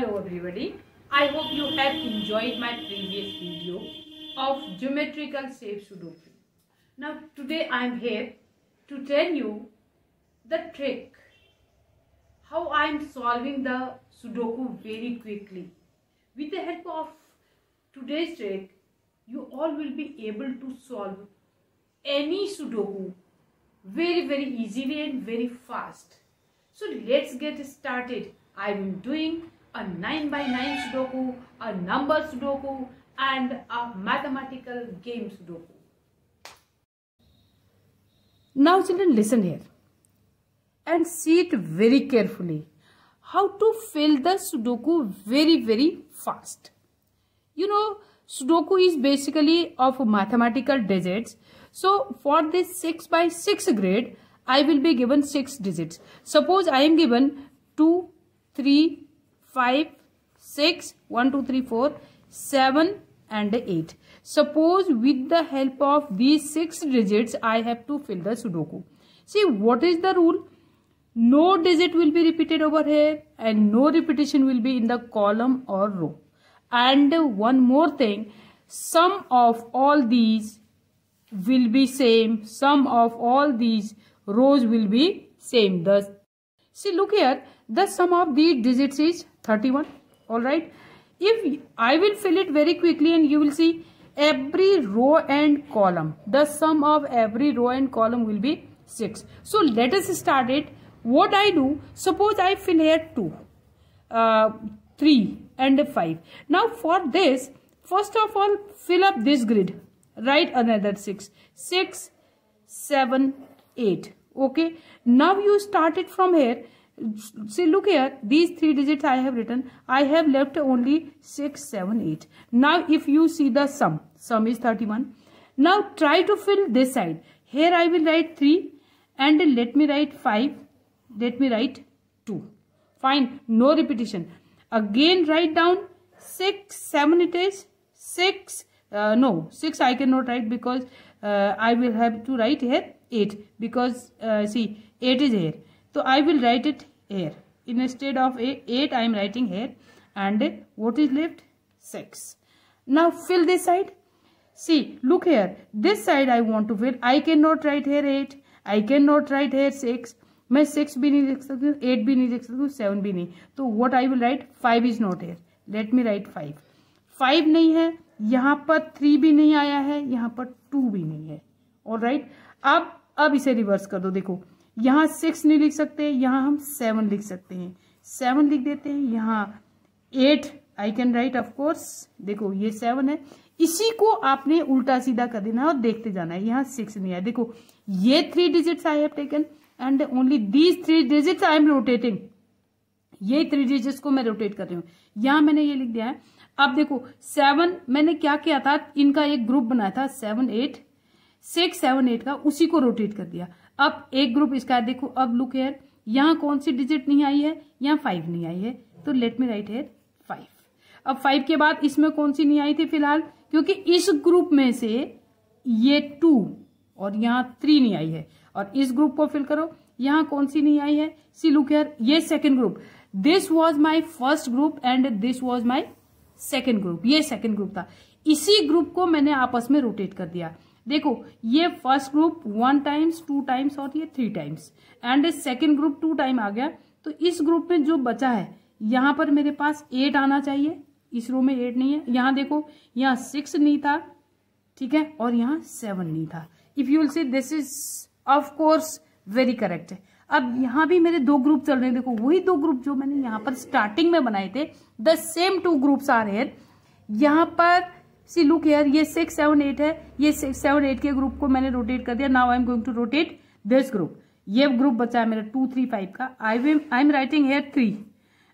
Hello everybody, I hope you have enjoyed my previous video of geometrical shape Sudoku. Now today I am here to tell you the trick, how I am solving the Sudoku very quickly. With the help of today's trick, you all will be able to solve any Sudoku very very easily and very fast. So let's get started. I am doing a 9 by 9 Sudoku, a number Sudoku and a mathematical game Sudoku. Now children listen here and see it very carefully. How to fill the Sudoku very very fast. You know Sudoku is basically of mathematical digits. So for this 6 by 6 grade I will be given 6 digits. Suppose I am given 2, 3, 5, 6, 1, 2, 3, 4, 7 and 8. Suppose with the help of these 6 digits, I have to fill the Sudoku. See, what is the rule? No digit will be repeated over here and no repetition will be in the column or row. And one more thing, sum of all these will be same, sum of all these rows will be same. Thus, see look here, the sum of these digits is 31 all right if i will fill it very quickly and you will see every row and column the sum of every row and column will be 6 so let us start it what i do suppose i fill here 2 uh, 3 and 5 now for this first of all fill up this grid write another 6 6 7 8 okay now you start it from here see look here these three digits i have written i have left only six, seven, eight. now if you see the sum sum is 31 now try to fill this side here i will write 3 and let me write 5 let me write 2 fine no repetition again write down 6 7 it is 6 uh, no 6 i cannot write because uh, i will have to write here 8 because uh, see 8 is here so i will write it air instead of a 8 i am writing here and what is left 6 now fill this side see look here this side i want to fill i cannot write here 8 i cannot write here 6 मैं six भी नहीं लिख सकती हूँ eight भी नहीं लिख सकती हूँ सेवन भी नहीं तो what I will write five is not here let me write five five नहीं है यहाँ पर थ्री भी नहीं आया है यहाँ पर टू भी नहीं है और राइट right? अब अब इसे रिवर्स कर दो देखो यहाँ सिक्स नहीं लिख सकते यहाँ हम सेवन लिख सकते हैं सेवन लिख देते हैं यहाँ eight I can write of course देखो ये सेवन है इसी को आपने उल्टा सीधा कर देना है और देखते जाना है यहाँ सिक्स नहीं आया देखो ये three digits I have taken and only these three digits I am rotating ये थ्री डिजिट्स को मैं रोटेट कर रही हूँ यहाँ मैंने ये लिख दिया है अब देखो सेवन मैंने क्या किया था इनका एक ग्रुप बनाया था seven eight six seven eight का उसी को रोटेट कर दिया अब एक ग्रुप इसका देखो अब लुक हेयर यहाँ कौन सी डिजिट नहीं आई है यहाँ फाइव नहीं आई है तो let me write here five अब फाइव के बाद इसमें कौन सी नहीं आई थी फिलहाल क्योंकि इस ग्रुप में से ये टू और यहाँ थ्री नहीं आई है और इस ग्रुप को फिल करो यहाँ कौन सी नहीं आई है सी लुक हेयर ये second group this was my first group and this was my second group ये सेकेंड ग्रुप था इसी ग्रुप को मैंने आपस में रोटेट कर दिया देखो ये first group one times two times और ये three times and second group two time आ गया तो इस ग्रुप में जो बचा है यहां पर मेरे पास एट आना चाहिए इस रो में एट नहीं है यहां देखो यहाँ सिक्स नहीं था ठीक है और यहां सेवन नहीं था if you will see this is of course very correct है अब यहाँ भी मेरे दो ग्रुप चल रहे हैं देखो वही दो ग्रुप जो मैंने यहां पर स्टार्टिंग में बनाए थे the same two groups are here यहां पर सी लुक हेयर ये सिक्स सेवन एट है ये सिक्स सेवन एट के ग्रुप को मैंने रोटेट कर दिया now I am going to rotate this group ये ग्रुप बचा है मेरा टू थ्री फाइव का आई वेम I am writing here three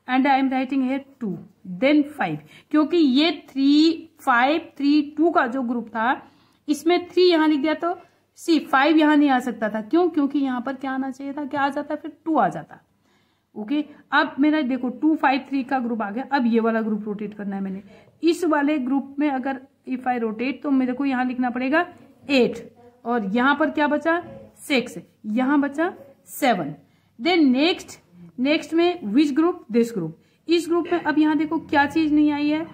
and I am writing here two then five क्योंकि ये थ्री फाइव थ्री टू का जो ग्रुप था इसमें थ्री यहां लिख दिया तो सी फाइव यहाँ नहीं आ सकता था क्यों क्योंकि यहां पर क्या आना चाहिए था क्या आ जाता फिर टू आ जाता ओके अब मेरा देखो टू फाइव थ्री का ग्रुप आ गया अब ये वाला ग्रुप रोटेट करना है मैंने इस वाले ग्रुप में अगर इफ आई रोटेट तो मेरे को यहाँ लिखना पड़ेगा एट और यहाँ पर क्या बचा सिक्स यहां बचा सेवन देन नेक्स्ट नेक्स्ट में विच ग्रुप दिस ग्रुप इस ग्रुप में अब यहाँ देखो क्या चीज नहीं आई है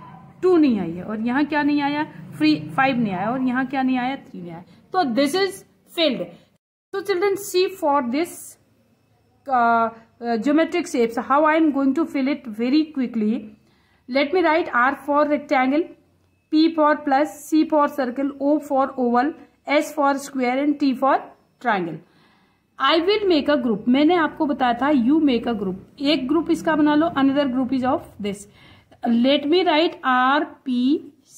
टू नहीं आई है और यहाँ क्या नहीं आया फ्री फाइव नहीं आया और यहाँ क्या नहीं आया थ्री नहीं आया तो दिस इज फेल्ड तो children see for this geometric shapes how i am going to fill it very quickly let me write r for rectangle p for plus c for circle o for oval s for square and t for triangle i will make a group maine aapko bataya tha you make a group ek group iska bana lo another group is of this let me write r p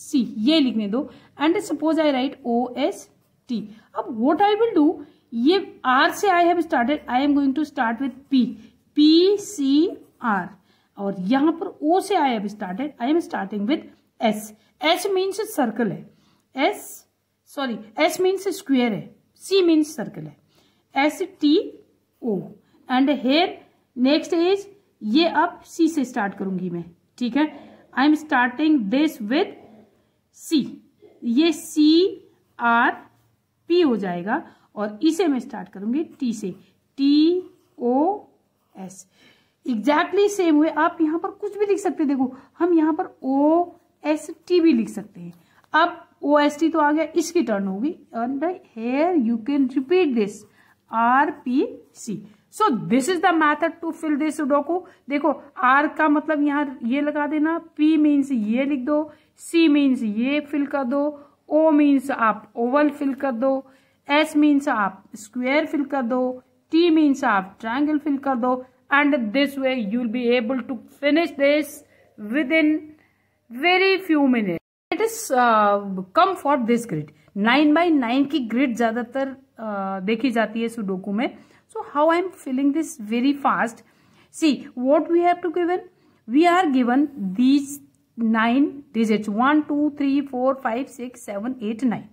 c ye likhne do and suppose i write o s t ab what i will do ये r से I have started I am going to start with p P C R और यहां पर O से I am started I am starting with S S means circle है S sorry S means square है C means circle है S T O and here next is ये अब C से स्टार्ट करूंगी मैं ठीक है I am starting this with C ये सी आर पी हो जाएगा और इसे मैं स्टार्ट करूंगी टी से T O S exactly same हुए आप यहाँ पर कुछ भी लिख सकते हैं देखो हम यहाँ पर ओ एस टी भी लिख सकते हैं अब ओ एस टी तो आ गया इसकी टर्न होगी and here you can repeat this R P C so this is the method to fill this डोको देखो आर का मतलब यहाँ ये लगा देना पी मीन्स ये लिख दो सी मीन्स ये फिल कर दो ओ मीन्स आप ओवल फिल कर दो एस मीन्स आप स्क्वेयर फिल कर दो टी मीन्स आप ट्राइंगल फिल कर दो and this way you will be able to finish this within very few minute it is come for this grid nine by nine की grid ज़्यादातर uh, देखी जाती है सुडोकू में so how I am filling this very fast see what we have to given we are given these nine digit one two three four five six seven eight nine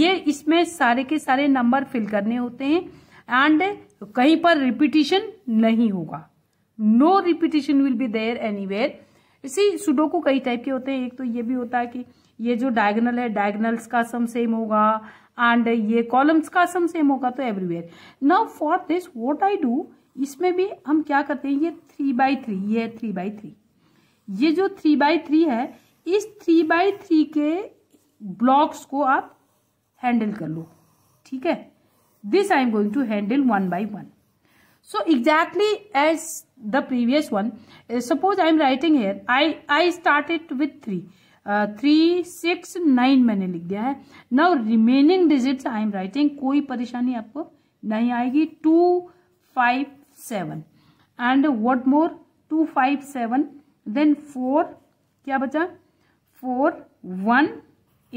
ये इसमें सारे के सारे number fill करने होते हैं and तो कहीं पर रिपीटिशन नहीं होगा no repetition will be there where इसी सुडोको कई टाइप के होते हैं एक तो ये भी होता है कि ये जो डायगनल है डायगनल्स का सम सेम होगा एंड ये कॉलम्स का सम सेम होगा तो everywhere now for this what I do इसमें भी हम क्या करते हैं ये थ्री बाई थ्री ये है थ्री बाई थ्री ये जो थ्री बाई थ्री है इस थ्री बाई थ्री के ब्लॉक्स को आप हैंडल कर लो ठीक है This I am going to handle one by one. So exactly as the previous one, suppose I am writing here, I, I started with 3. Three six nine मैंने लिख दिया है now remaining digits I am writing कोई परेशानी आपको नहीं आएगी two five seven and what more two five seven then four क्या बचा फोर वन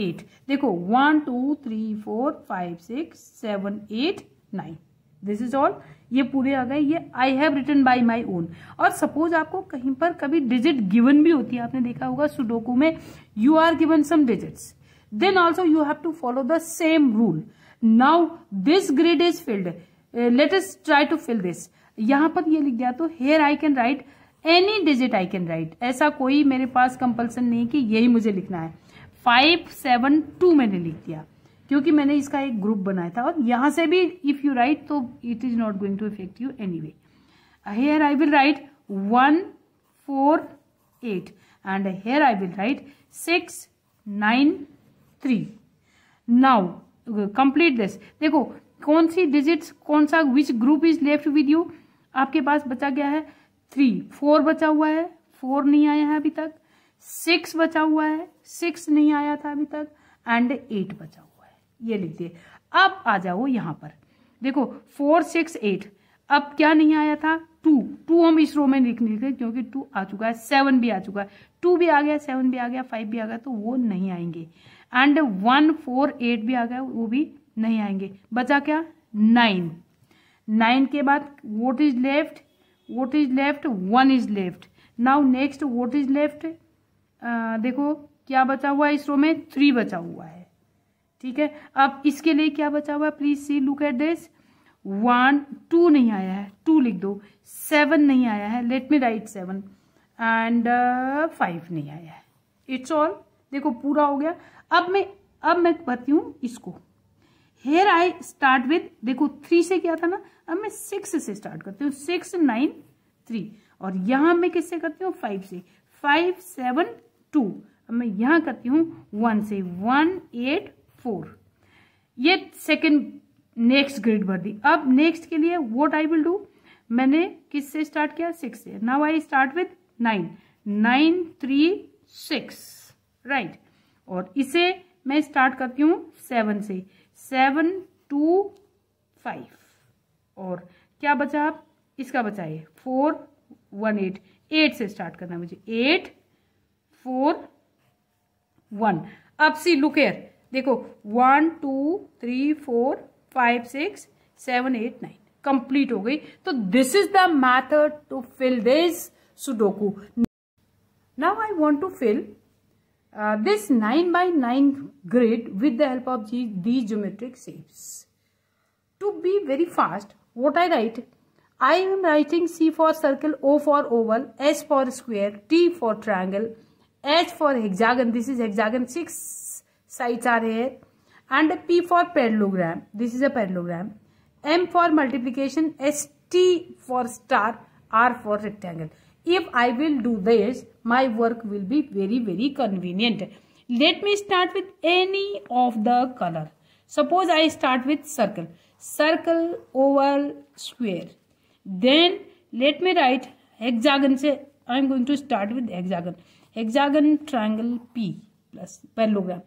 एट देखो one two three four five six seven eight nine this is all ये पूरे आ गए ये I have return by my own और suppose आपको कहीं पर कभी डिजिट गिवन भी होती है आपने देखा होगा सुडोकू में you are given some digits then also you have to follow the same rule now this grid is filled let's try to fill this यहां पर ये लिख दिया तो here I can write any digit I can write ऐसा कोई मेरे पास compulsion नहीं कि यही मुझे लिखना है फाइव सेवन टू मैंने लिख दिया क्योंकि मैंने इसका एक ग्रुप बनाया था और यहाँ से भी इफ़ यू राइट तो it is not going to effect you any way here I will write one four eight and here I will write six nine three now complete this देखो कौन सी डिजिट कौन सा which group is left with you आपके पास बचा गया है थ्री फोर बचा हुआ है फोर नहीं आया है अभी तक सिक्स बचा हुआ है सिक्स नहीं आया था अभी तक एंड एट बचा हुआ है ये लिख दिए अब आ जाओ यहां पर देखो फोर सिक्स एट अब क्या नहीं आया था टू टू हम इस रो में लिख लिखे क्योंकि टू आ चुका है सेवन भी आ चुका है टू भी आ गया सेवन भी आ गया फाइव भी आ गया तो वो नहीं आएंगे एंड वन फोर एट भी आ गया वो भी नहीं आएंगे बचा क्या नाइन नाइन के बाद what is left what is left one is left now next what is left ah, देखो क्या बचा हुआ है इसरो में थ्री बचा हुआ है ठीक है अब इसके लिए क्या बचा हुआ है please see look at this one two नहीं आया है टू लिख दो सेवन नहीं आया है let me write seven and five नहीं आया है इट्स ऑल देखो पूरा हो गया अब मैं अब मैं बताती हूँ इसको हेयर आई स्टार्ट विथ देखो थ्री से क्या था ना अब मैं सिक्स से स्टार्ट करती हूँ सिक्स नाइन थ्री और यहां मैं किससे करती हूँ फाइव से फाइव सेवन टू अब मैं यहां करती हूँ वन से वन एट फोर ये सेकेंड नेक्स्ट ग्रेड भर दी अब नेक्स्ट के लिए वॉट आई विल डू मैंने किस से स्टार्ट किया सिक्स से now I start with nine nine three six right और इसे मैं स्टार्ट करती हूँ सेवन से सेवन टू फाइव और क्या बचा आप इसका बचाइए फोर वन एट एट से स्टार्ट करना मुझे एट फोर वन अब सी लुक एयर देखो one two three four five six seven eight nine complete हो गई तो this is the method to fill this sudoku now I want to fill this nine by nine grid with the help of the geometric shapes to be very fast what I write I am writing C for circle, O for oval, S for square, T for triangle, H for hexagon. This is hexagon. Six sides are here. And P for parallelogram. This is a parallelogram. M for multiplication. ST for star. R for rectangle. If I will do this, my work will be very, very convenient. Let me start with any of the color. Suppose I start with circle. Circle, oval, square. Then let me write hexagon. Say, I am going to start with hexagon. Hexagon triangle P plus parallelogram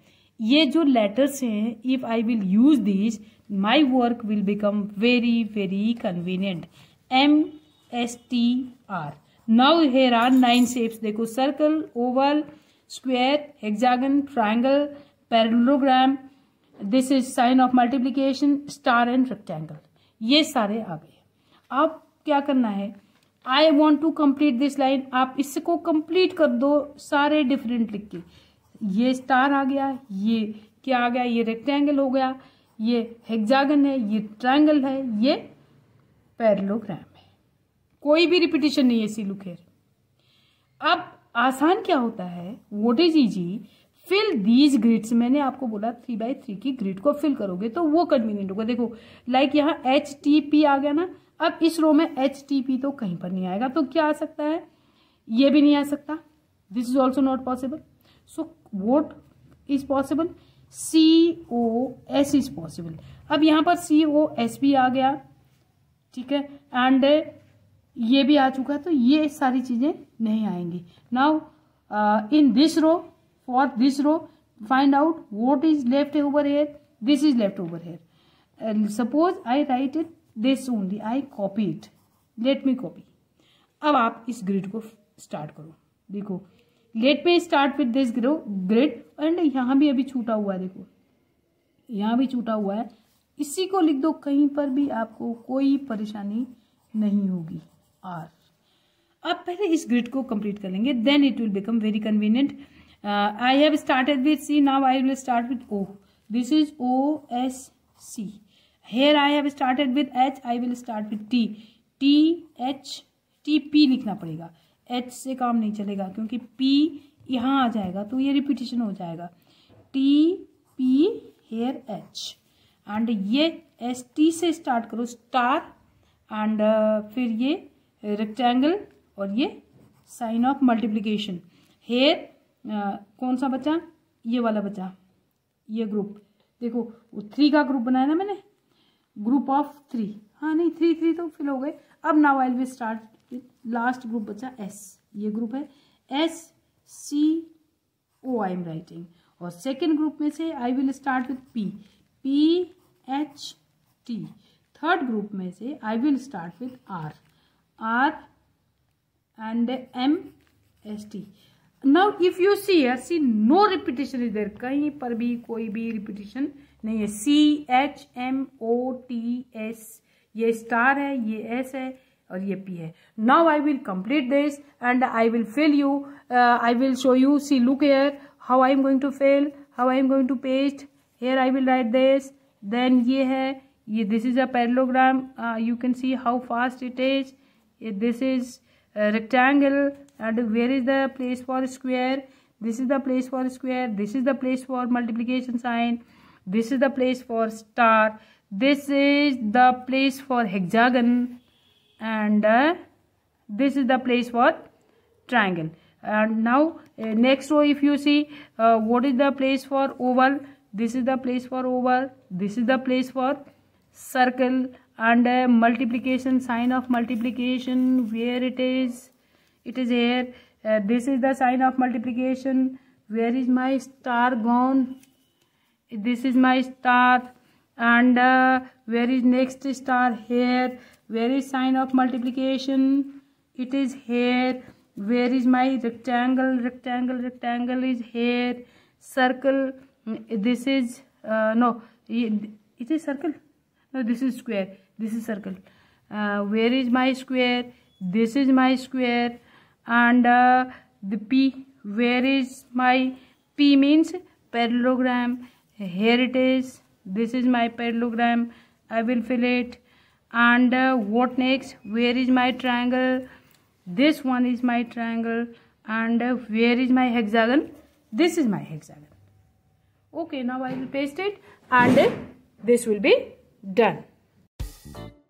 ये जो letters हैं if I will use these my work will become very very convenient M S T R now here are nine shapes देखो circle oval square hexagon triangle parallelogram this is sign of multiplication star and rectangle ये सारे आ गए अब क्या करना है I want to complete this line आप इसको कम्प्लीट कर दो सारे डिफरेंट लिख के ये स्टार आ गया ये क्या आ गया ये रेक्टेंगल हो गया ये हेक्जागन है ये ट्राइंगल है ये पैरलोग्राम है कोई भी रिपीटेशन नहीं है सी खेर अब आसान क्या होता है what is easy fill these grids मैंने आपको बोला थ्री बाई थ्री की ग्रिड को फिल करोगे तो वो कन्वीनियंट होगा देखो लाइक यहाँ एच टी पी आ गया ना अब इस रो में एच टी पी तो कहीं पर नहीं आएगा तो क्या आ सकता है ये भी नहीं आ सकता this is also not possible so what is possible C O S is possible अब यहाँ पर सी ओ एस भी आ गया ठीक है एंड ये भी आ चुका तो ये सारी चीज़ें नहीं आएंगी now in this row for this row find out what is left over here this is left over here suppose I write it this only I copy it let me copy अब आप इस grid को start करो देखो let me start with this ग्रो grid and यहाँ भी अभी छूटा हुआ है देखो यहाँ भी छूटा हुआ है इसी को लिख दो कहीं पर भी आपको कोई परेशानी नहीं होगी आर अब पहले इस ग्रिड को कंप्लीट कर लेंगे then it will become very convenient I have started with C now I will start with O this is O S C here I have started with H I will start with T T H T P लिखना पड़ेगा H से काम नहीं चलेगा क्योंकि P यहाँ आ जाएगा तो ये रिपीटिशन हो जाएगा T P here H and ये एस टी से स्टार्ट करो स्टार एंड uh, फिर ये रेक्टेंगल और ये साइन ऑफ मल्टीप्लीकेशन हेयर कौन सा बचा ये वाला बचा ये ग्रुप देखो थ्री का ग्रुप बनाया ना मैंने ग्रुप ऑफ थ्री हाँ नहीं थ्री थ्री तो फिल हो गए अब now I will start last group बचा एस ये ग्रुप है S C O I am writing और सेकेंड ग्रुप में से I will start with P P H T third group में से I will start with R R and M S T now if you see R C no repetition is there कहीं पर भी कोई भी repetition नहीं ये C H M O T S ये स्टार है ये एस है और ये पी है now I will complete this and I will fill you I will show you see look here how I am going to fill how I am going to paste here I will write this then ये है ये this is a parallelogram you can see how fast it is this is rectangle and where is the place for square this is the place for square this is the place for multiplication sign this is the place for star this is the place for hexagon and uh, this is the place for triangle and now uh, next row if you see uh, what is the place for oval this is the place for oval this is the place for circle and uh, multiplication sign of multiplication where it is it is here uh, this is the sign of multiplication where is my star gone this is my star and uh, where is next star here where is sign of multiplication it is here where is my rectangle rectangle rectangle is here circle this is uh, no it is circle no this is square this is circle uh, where is my square this is my square and uh, the p where is my p means parallelogram here it is this is my parallelogram i will fill it and uh, what next where is my triangle this one is my triangle and uh, where is my hexagon this is my hexagon okay now i will paste it and uh, this will be done